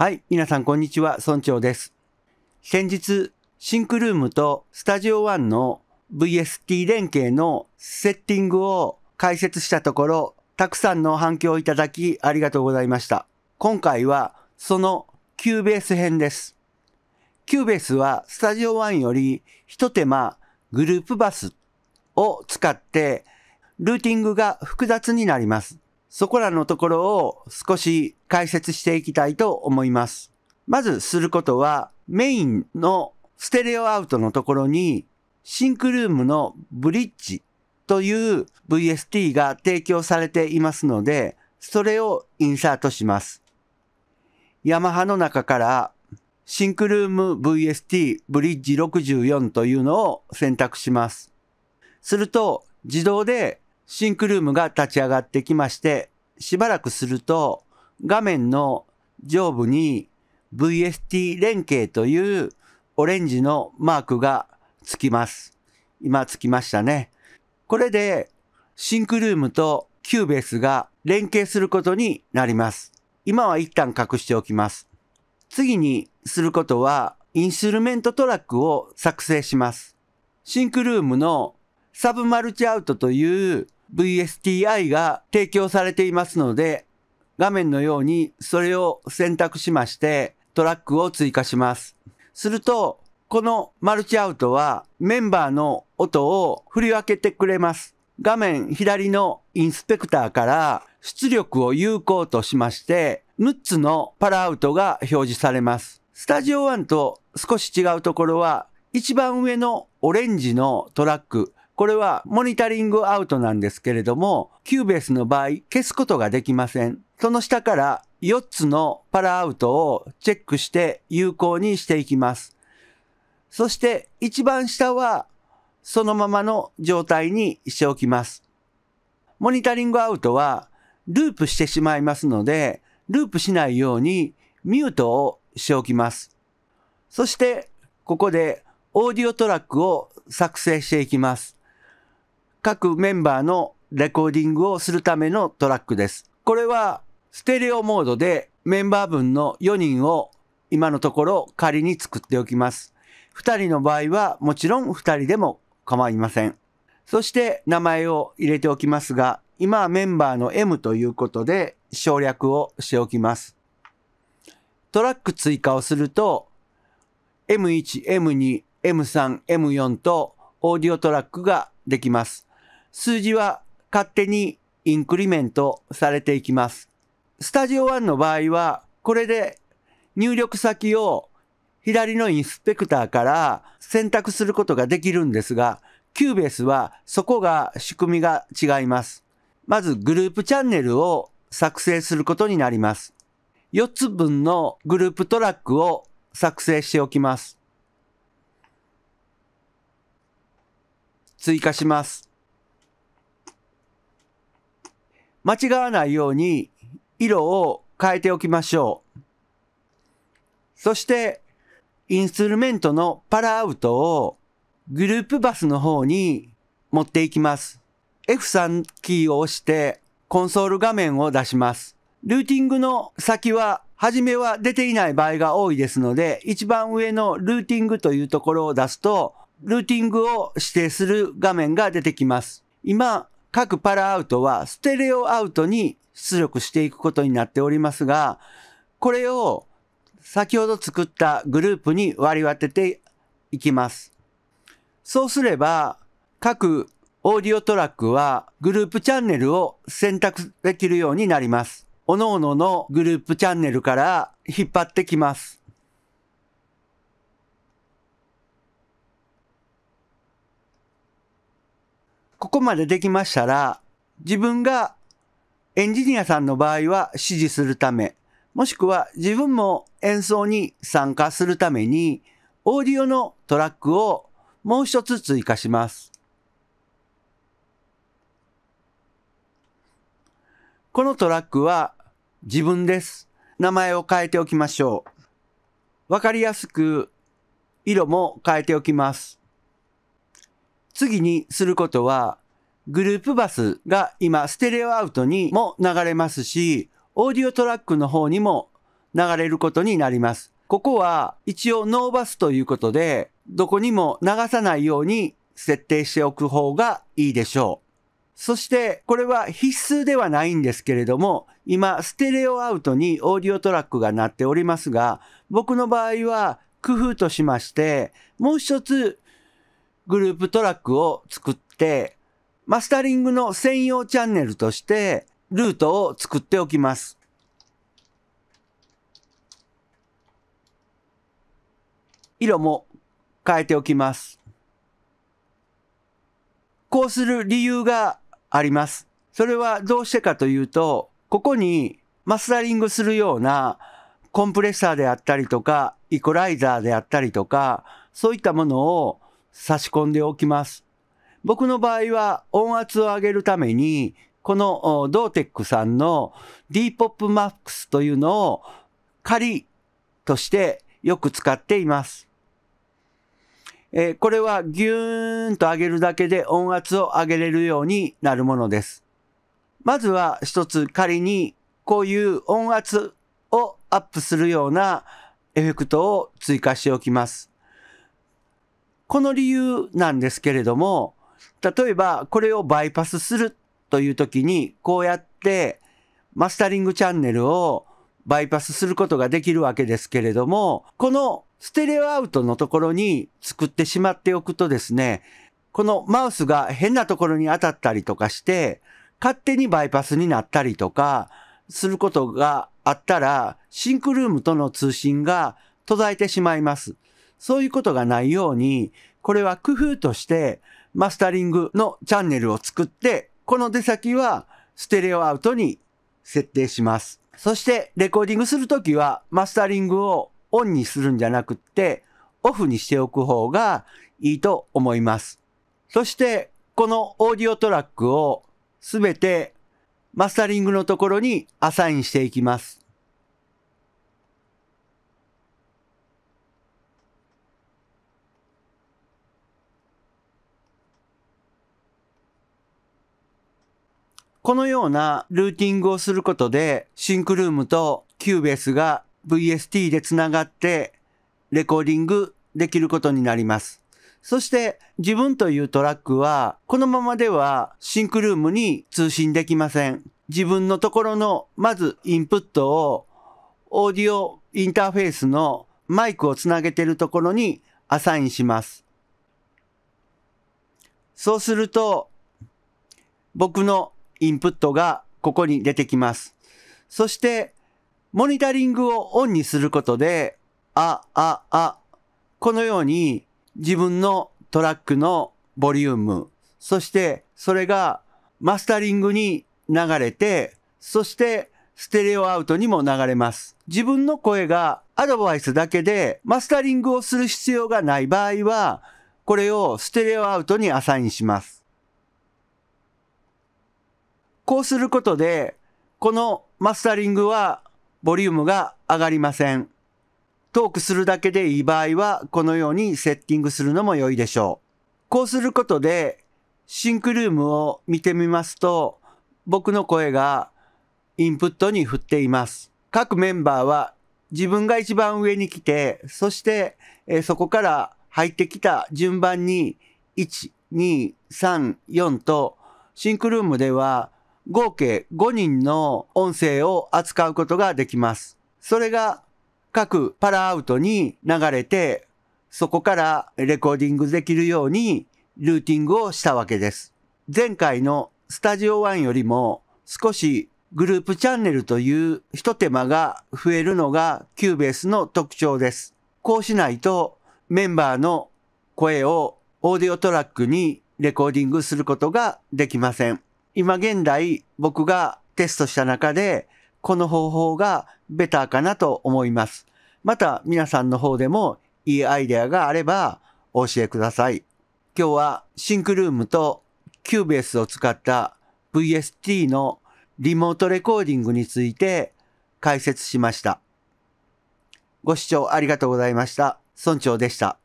はい、皆さんこんにちは、村長です。先日、シンクルームとスタジオンの VST 連携のセッティングを解説したところ、たくさんの反響をいただきありがとうございました。今回はその q b a ベース編です。キューベースはスタジオンより一手間グループバスを使ってルーティングが複雑になります。そこらのところを少し解説していきたいと思います。まずすることは、メインのステレオアウトのところに、シンクルームのブリッジという VST が提供されていますので、それをインサートします。ヤマハの中からシンクルーム VST ブリッジ64というのを選択します。すると自動でシンクルームが立ち上がってきまして、しばらくすると画面の上部に VST 連携というオレンジのマークがつきます。今つきましたね。これでシンクルームとキューベースが連携することになります。今は一旦隠しておきます。次にすることはインストゥルメントトラックを作成します。シンクルームのサブマルチアウトという VSTi が提供されていますので、画面のようにそれを選択しまして、トラックを追加します。すると、このマルチアウトはメンバーの音を振り分けてくれます。画面左のインスペクターから出力を有効としまして、6つのパラアウトが表示されます。スタジオ1と少し違うところは、一番上のオレンジのトラック、これはモニタリングアウトなんですけれども、キューベースの場合消すことができません。その下から4つのパラアウトをチェックして有効にしていきます。そして一番下はそのままの状態にしておきます。モニタリングアウトはループしてしまいますので、ループしないようにミュートをしておきます。そしてここでオーディオトラックを作成していきます。各メンバーのレコーディングをするためのトラックです。これはステレオモードでメンバー分の4人を今のところ仮に作っておきます。2人の場合はもちろん2人でも構いません。そして名前を入れておきますが、今はメンバーの M ということで省略をしておきます。トラック追加をすると、M1、M2、M3、M4 とオーディオトラックができます。数字は勝手にインクリメントされていきます。スタジオ1の場合は、これで入力先を左のインスペクターから選択することができるんですが、キューベースはそこが仕組みが違います。まずグループチャンネルを作成することになります。4つ分のグループトラックを作成しておきます。追加します。間違わないように色を変えておきましょう。そして、インストゥルメントのパラアウトをグループバスの方に持っていきます。F3 キーを押してコンソール画面を出します。ルーティングの先は、初めは出ていない場合が多いですので、一番上のルーティングというところを出すと、ルーティングを指定する画面が出てきます。今、各パラアウトはステレオアウトに出力していくことになっておりますが、これを先ほど作ったグループに割り当てていきます。そうすれば、各オーディオトラックはグループチャンネルを選択できるようになります。各々のグループチャンネルから引っ張ってきます。ここまでできましたら、自分がエンジニアさんの場合は指示するため、もしくは自分も演奏に参加するために、オーディオのトラックをもう一つ追加します。このトラックは自分です。名前を変えておきましょう。わかりやすく色も変えておきます。次にすることは、グループバスが今ステレオアウトにも流れますし、オーディオトラックの方にも流れることになります。ここは一応ノーバスということで、どこにも流さないように設定しておく方がいいでしょう。そして、これは必須ではないんですけれども、今、ステレオアウトにオーディオトラックが鳴っておりますが、僕の場合は工夫としまして、もう一つグループトラックを作って、マスタリングの専用チャンネルとしてルートを作っておきます。色も変えておきます。こうする理由があります。それはどうしてかというと、ここにマスタリングするようなコンプレッサーであったりとか、イコライザーであったりとか、そういったものを差し込んでおきます。僕の場合は音圧を上げるために、このドーテックさんの DPOPMAX というのを仮としてよく使っています。えー、これはギューンと上げるだけで音圧を上げれるようになるものです。まずは一つ仮にこういう音圧をアップするようなエフェクトを追加しておきます。この理由なんですけれども、例えばこれをバイパスするという時に、こうやってマスタリングチャンネルをバイパスすることができるわけですけれども、このステレオアウトのところに作ってしまっておくとですね、このマウスが変なところに当たったりとかして、勝手にバイパスになったりとか、することがあったら、シンクルームとの通信が途絶えてしまいます。そういうことがないように、これは工夫としてマスタリングのチャンネルを作って、この出先はステレオアウトに設定します。そしてレコーディングするときはマスタリングをオンにするんじゃなくって、オフにしておく方がいいと思います。そして、このオーディオトラックをすべてマスタリングのところにアサインしていきます。このようなルーティングをすることで、シンクルームとキューベースが VST でつながって、レコーディングできることになります。そして自分というトラックは、このままではシンクルームに通信できません。自分のところの、まずインプットを、オーディオインターフェースのマイクをつなげているところにアサインします。そうすると、僕のインプットがここに出てきます。そして、モニタリングをオンにすることで、あ、あ、あ、このように自分のトラックのボリューム、そしてそれがマスタリングに流れて、そしてステレオアウトにも流れます。自分の声がアドバイスだけでマスタリングをする必要がない場合は、これをステレオアウトにアサインします。こうすることで、このマスタリングはボリュームが上がりません。トークするだけでいい場合は、このようにセッティングするのも良いでしょう。こうすることで、シンクルームを見てみますと、僕の声がインプットに振っています。各メンバーは自分が一番上に来て、そして、えそこから入ってきた順番に、1、2、3、4と、シンクルームでは合計5人の音声を扱うことができます。それが各パラアウトに流れて、そこからレコーディングできるようにルーティングをしたわけです。前回のスタジオ1よりも少しグループチャンネルという一手間が増えるのがキューベースの特徴です。こうしないとメンバーの声をオーディオトラックにレコーディングすることができません。今現代僕がテストした中で、この方法がベターかなと思います。また皆さんの方でもいいアイデアがあればお教えください。今日はシンクルームとキューベースを使った VST のリモートレコーディングについて解説しました。ご視聴ありがとうございました。村長でした。